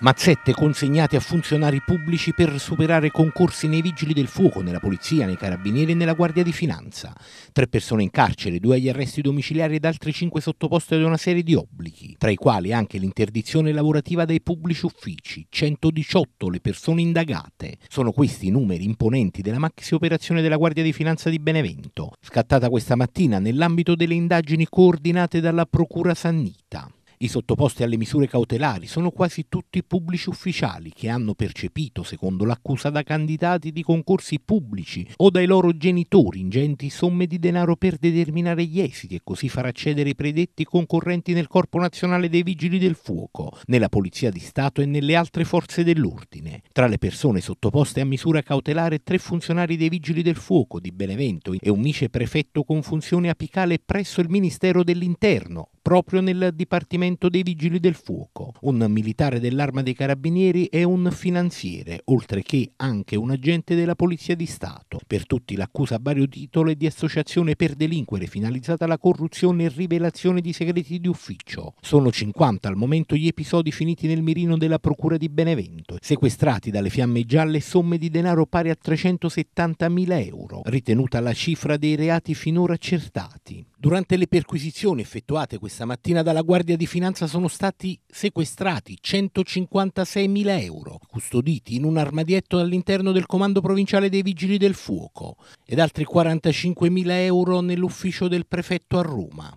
Mazzette consegnate a funzionari pubblici per superare concorsi nei vigili del fuoco, nella polizia, nei carabinieri e nella guardia di finanza. Tre persone in carcere, due agli arresti domiciliari ed altre cinque sottoposte ad una serie di obblighi, tra i quali anche l'interdizione lavorativa dai pubblici uffici, 118 le persone indagate. Sono questi i numeri imponenti della maxi operazione della guardia di finanza di Benevento, scattata questa mattina nell'ambito delle indagini coordinate dalla Procura Sannita. I sottoposti alle misure cautelari sono quasi tutti pubblici ufficiali che hanno percepito, secondo l'accusa, da candidati di concorsi pubblici o dai loro genitori ingenti somme di denaro per determinare gli esiti e così far accedere i predetti concorrenti nel Corpo Nazionale dei Vigili del Fuoco, nella Polizia di Stato e nelle altre forze dell'ordine. Tra le persone sottoposte a misura cautelare tre funzionari dei Vigili del Fuoco di Benevento e un vice prefetto con funzione apicale presso il Ministero dell'Interno, proprio nel Dipartimento dei Vigili del Fuoco, un militare dell'Arma dei Carabinieri e un finanziere, oltre che anche un agente della Polizia di Stato. Per tutti l'accusa a vario titolo è di associazione per delinquere finalizzata alla corruzione e rivelazione di segreti di ufficio. Sono 50 al momento gli episodi finiti nel mirino della Procura di Benevento, sequestrati dalle fiamme gialle somme di denaro pari a 370.000 euro, ritenuta la cifra dei reati finora accertati. Durante le perquisizioni effettuate questa mattina dalla Guardia di Finanza sono stati sequestrati 156.000 euro, custoditi in un armadietto all'interno del Comando Provinciale dei Vigili del Fuoco, ed altri 45.000 euro nell'ufficio del prefetto a Roma.